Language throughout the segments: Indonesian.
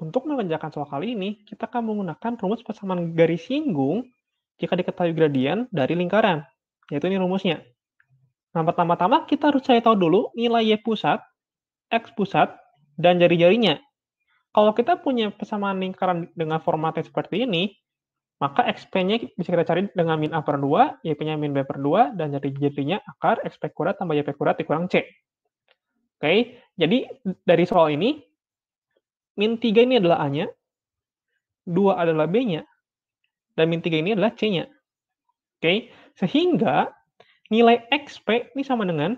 Untuk mengerjakan soal kali ini, kita akan menggunakan rumus persamaan garis singgung jika diketahui gradien dari lingkaran, yaitu ini rumusnya. Nah, pertama-tama kita harus cari tahu dulu nilai Y pusat, X pusat, dan jari-jarinya. Kalau kita punya persamaan lingkaran dengan format seperti ini, maka XP-nya bisa kita cari dengan min A per 2, YP-nya min B per 2, dan jari-jarinya akar XP kuadrat tambah YP kuadrat dikurang C. Oke, jadi dari soal ini min 3 ini adalah A-nya, 2 adalah B-nya, dan min 3 ini adalah C-nya. Oke, okay? sehingga nilai XP ini sama dengan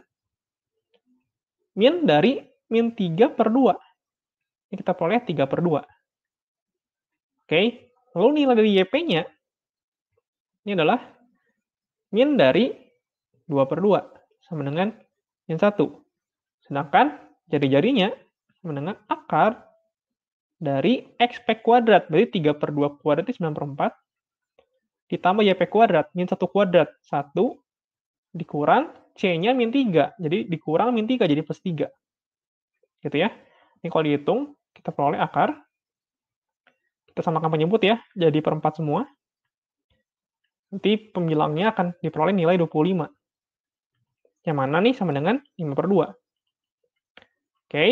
min dari min 3 per 2. Ini kita peroleh 3 per 2. Oke, okay? lalu nilai dari YP-nya, ini adalah min dari 2 per 2 sama dengan min 1. Sedangkan jari-jarinya sama dengan akar dari X P kuadrat. Berarti 3 per 2 kuadrat itu 9 per 4. Ditambah YP kuadrat, min 1 kuadrat. 1 dikurang C-nya min 3. Jadi dikurang min 3, jadi plus 3. Gitu ya. Ini kalau dihitung, kita peroleh akar. Kita samakan penyebut ya, jadi per 4 semua. Nanti pembilangnya akan diperoleh nilai 25. Yang mana nih sama dengan 5 per 2. Oke, okay.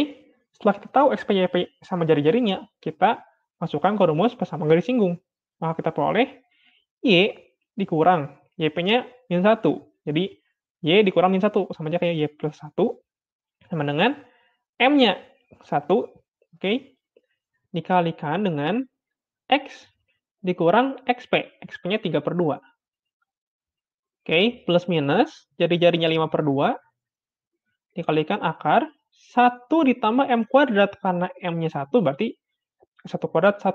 Setelah kita tahu X, P, Y, P sama jari-jarinya, kita masukkan ke rumus bersama garis singgung. Maka kita peroleh Y dikurang, YP-nya minus 1. Jadi Y dikurang minus 1, sama aja kayak Y plus 1, sama dengan M-nya 1, oke, okay? dikalikan dengan X dikurang XP, XP-nya 3 per 2. Oke, okay? plus minus, jadi jarinya 5 per 2, dikalikan akar, 1 ditambah M kuadrat karena M-nya 1 berarti 1 kuadrat 1.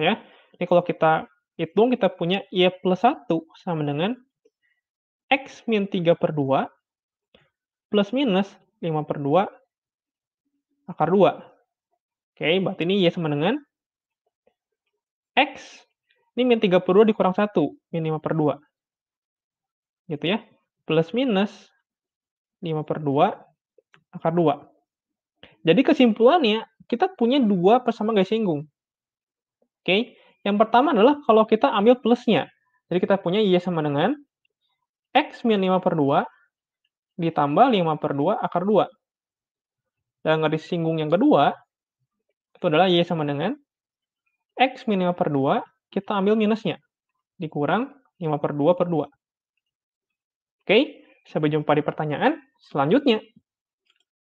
Ya. Ini kalau kita hitung kita punya Y plus 1 sama dengan X min 3 per 2 plus minus 5 per 2 akar 2. Oke, berarti ini Y sama dengan X ini min 3 per 2 dikurang 1, min 5 per 2. Gitu ya. Plus minus 5 per 2 akar 2. Jadi kesimpulannya, kita punya dua persamaan garis singgung. Oke, okay? yang pertama adalah kalau kita ambil plusnya. Jadi kita punya Y sama dengan X min 5 per 2 ditambah 5 per 2 akar 2. Dan garis singgung yang kedua, itu adalah Y sama dengan X min 5 per 2, kita ambil minusnya. Dikurang 5 per 2 per 2. Oke, okay? sampai jumpa di pertanyaan selanjutnya.